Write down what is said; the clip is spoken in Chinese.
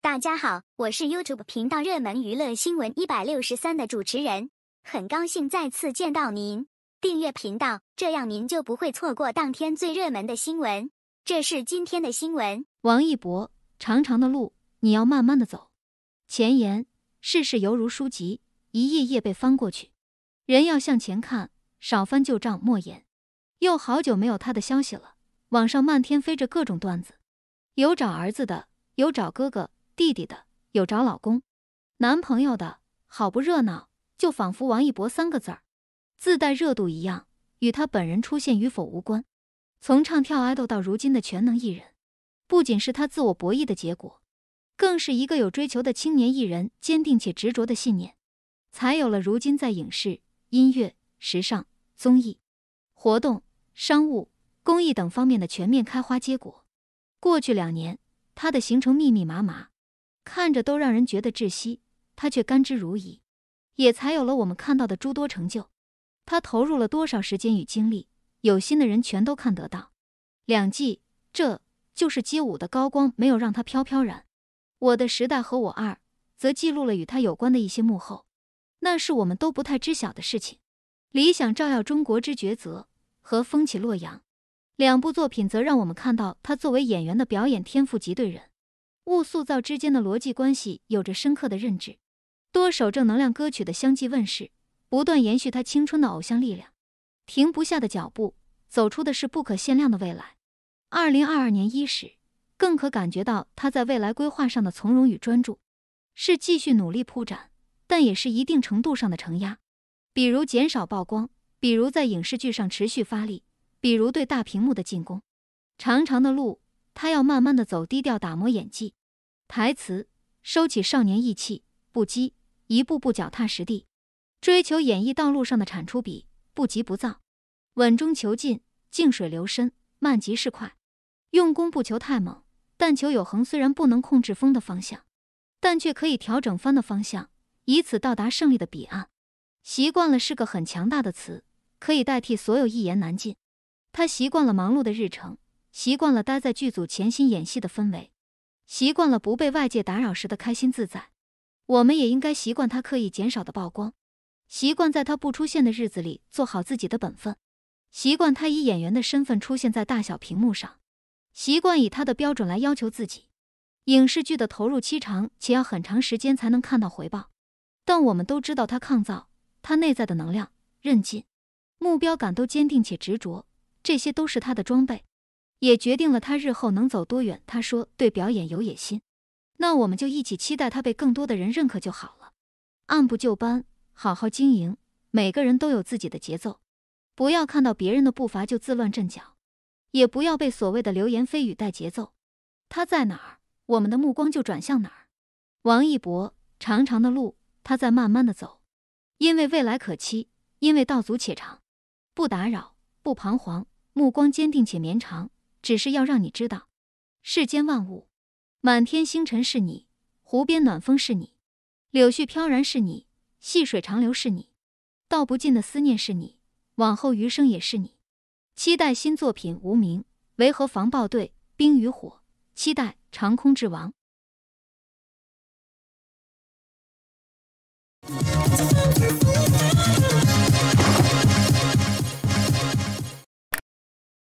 大家好，我是 YouTube 频道热门娱乐新闻一百六十三的主持人，很高兴再次见到您。订阅频道，这样您就不会错过当天最热门的新闻。这是今天的新闻：王一博，长长的路你要慢慢的走。前言，世事犹如书籍，一页页被翻过去。人要向前看，少翻旧账，莫言。又好久没有他的消息了，网上漫天飞着各种段子，有找儿子的，有找哥哥。弟弟的有找老公，男朋友的好不热闹，就仿佛王一博三个字儿自带热度一样，与他本人出现与否无关。从唱跳 idol 到如今的全能艺人，不仅是他自我博弈的结果，更是一个有追求的青年艺人坚定且执着的信念，才有了如今在影视、音乐、时尚、综艺、活动、商务、公益等方面的全面开花结果。过去两年，他的行程密密麻麻。看着都让人觉得窒息，他却甘之如饴，也才有了我们看到的诸多成就。他投入了多少时间与精力，有心的人全都看得到。两季，这就是街舞的高光，没有让他飘飘然。《我的时代和我二》则记录了与他有关的一些幕后，那是我们都不太知晓的事情。《理想照耀中国之抉择》和《风起洛阳》，两部作品则让我们看到他作为演员的表演天赋及对人。物塑造之间的逻辑关系有着深刻的认知，多首正能量歌曲的相继问世，不断延续他青春的偶像力量，停不下的脚步，走出的是不可限量的未来。二零二二年伊始，更可感觉到他在未来规划上的从容与专注，是继续努力铺展，但也是一定程度上的承压，比如减少曝光，比如在影视剧上持续发力，比如对大屏幕的进攻。长长的路，他要慢慢的走，低调打磨演技。台词：收起少年意气不羁，一步步脚踏实地，追求演艺道路上的产出比，不急不躁，稳中求进，静水流深，慢即是快，用功不求太猛，但求有恒。虽然不能控制风的方向，但却可以调整帆的方向，以此到达胜利的彼岸。习惯了是个很强大的词，可以代替所有一言难尽。他习惯了忙碌的日程，习惯了待在剧组潜心演戏的氛围。习惯了不被外界打扰时的开心自在，我们也应该习惯他刻意减少的曝光，习惯在他不出现的日子里做好自己的本分，习惯他以演员的身份出现在大小屏幕上，习惯以他的标准来要求自己。影视剧的投入期长，且要很长时间才能看到回报，但我们都知道他抗造，他内在的能量、韧劲、目标感都坚定且执着，这些都是他的装备。也决定了他日后能走多远。他说：“对表演有野心，那我们就一起期待他被更多的人认可就好了。”按部就班，好好经营。每个人都有自己的节奏，不要看到别人的步伐就自乱阵脚，也不要被所谓的流言蜚语带节奏。他在哪儿，我们的目光就转向哪儿。王一博，长长的路，他在慢慢的走，因为未来可期，因为道阻且长。不打扰，不彷徨，目光坚定且绵长。只是要让你知道，世间万物，满天星辰是你，湖边暖风是你，柳絮飘然是你，细水长流是你，道不尽的思念是你，往后余生也是你。期待新作品《无名》《维和防暴队》《冰与火》，期待《长空之王》。